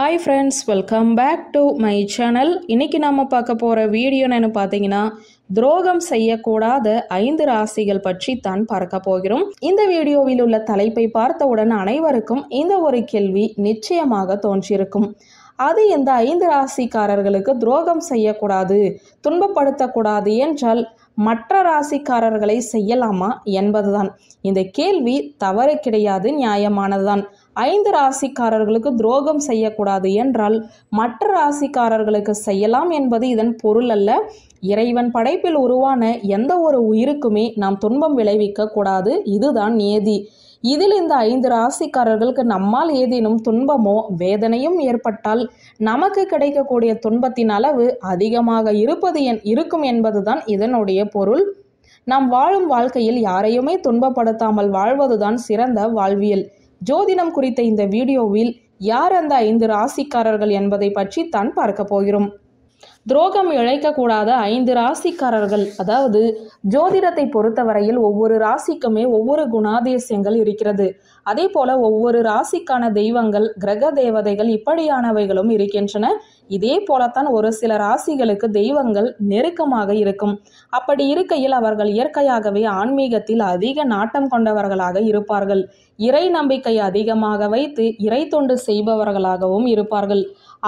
hi friends welcome back to my channel இன்றைக்கி நாம் பார்க்க போகிற வீடியோன்னு பார்த்தீங்கன்னா துரோகம் செய்யக்கூடாத ஐந்து ராசிகள் பற்றி தான் பார்க்க போகிறோம் இந்த வீடியோவில் உள்ள தலைப்பை பார்த்தவுடன் அனைவருக்கும் இந்த ஒரு கேள்வி நிச்சயமாக தோன்றியிருக்கும் அது இந்த ஐந்து ராசிக்காரர்களுக்கு துரோகம் செய்யக்கூடாது துன்பப்படுத்தக்கூடாது என்றால் மற்ற ராசிக்காரர்களை செய்யலாமா என்பதுதான் இந்த கேள்வி தவறு கிடையாது நியாயமானதுதான் ஐந்து ராசிக்காரர்களுக்கு துரோகம் செய்யக்கூடாது என்றால் மற்ற ராசிக்காரர்களுக்கு செய்யலாம் என்பது இதன் பொருள் அல்ல இறைவன் படைப்பில் உருவான எந்த ஒரு உயிருக்குமே நாம் துன்பம் விளைவிக்க கூடாது இதுதான் நியதி இதில் இந்த ஐந்து ராசிக்காரர்களுக்கு நம்மால் ஏதேனும் துன்பமோ வேதனையும் ஏற்பட்டால் நமக்கு கிடைக்கக்கூடிய துன்பத்தின் அளவு அதிகமாக இருப்பது என் இருக்கும் என்பதுதான் இதனுடைய பொருள் நாம் வாழும் வாழ்க்கையில் யாரையுமே துன்பப்படுத்தாமல் வாழ்வதுதான் சிறந்த வாழ்வியல் ஜோதிடம் குறித்த இந்த வீடியோவில் யார் அந்த ஐந்து ராசிக்காரர்கள் என்பதை பற்றி தான் பார்க்க போகிறோம் துரோகம் இழைக்கக்கூடாத ஐந்து ராசிக்காரர்கள் அதாவது ஜோதிடத்தை பொறுத்தவரையில் ஒவ்வொரு ராசிக்குமே ஒவ்வொரு குணாதேசியங்கள் இருக்கிறது அதே போல ஒவ்வொரு ராசிக்கான தெய்வங்கள் கிரக தேவதைகள் இப்படியானவைகளும் இருக்கின்றன இதே போலத்தான் ஒரு சில ராசிகளுக்கு தெய்வங்கள் நெருக்கமாக இருக்கும் அப்படி இருக்கையில் அவர்கள் இயற்கையாகவே ஆன்மீகத்தில் அதிக நாட்டம் கொண்டவர்களாக இருப்பார்கள் இறை நம்பிக்கை அதிகமாக வைத்து இறை தொண்டு செய்பவர்களாகவும் இருப்பார்கள்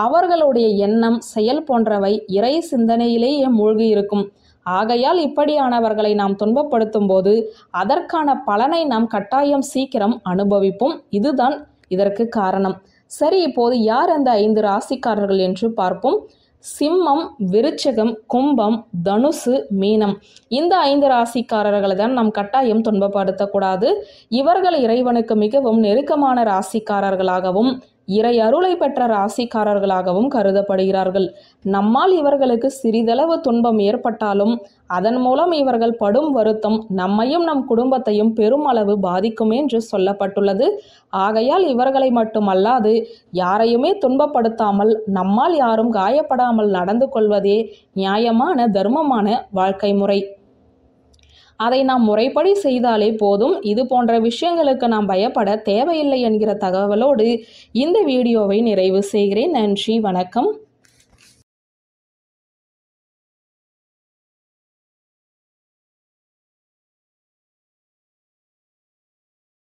அவர்களுடைய எண்ணம் செயல் போன்றவை இறை சிந்தனையிலேயே மூழ்கி இருக்கும் ஆகையால் இப்படியானவர்களை நாம் துன்பப்படுத்தும் போது அதற்கான பலனை நாம் கட்டாயம் சீக்கிரம் அனுபவிப்போம் இதுதான் இதற்கு காரணம் சரி இப்போது யார் அந்த ஐந்து ராசிக்காரர்கள் என்று பார்ப்போம் சிம்மம் விருச்சகம் கும்பம் தனுசு மீனம் இந்த ஐந்து ராசிக்காரர்களை தான் நாம் கட்டாயம் துன்பப்படுத்தக்கூடாது இவர்கள் இறைவனுக்கு மிகவும் நெருக்கமான ராசிக்காரர்களாகவும் இறை அருளை பெற்ற ராசிக்காரர்களாகவும் கருதப்படுகிறார்கள் நம்மால் இவர்களுக்கு சிறிதளவு துன்பம் ஏற்பட்டாலும் அதன் மூலம் இவர்கள் படும் வருத்தம் நம்மையும் நம் குடும்பத்தையும் பெருமளவு பாதிக்கும் என்று சொல்லப்பட்டுள்ளது ஆகையால் இவர்களை மட்டுமல்லாது யாரையுமே துன்பப்படுத்தாமல் நம்மால் யாரும் காயப்படாமல் நடந்து கொள்வதே நியாயமான தர்மமான வாழ்க்கை முறை அதை நாம் முறைப்படி செய்தாலே போதும் இது போன்ற விஷயங்களுக்கு நாம் பயப்பட தேவையில்லை என்கிற தகவலோடு இந்த வீடியோவை நிறைவு செய்கிறேன் நன்றி வணக்கம்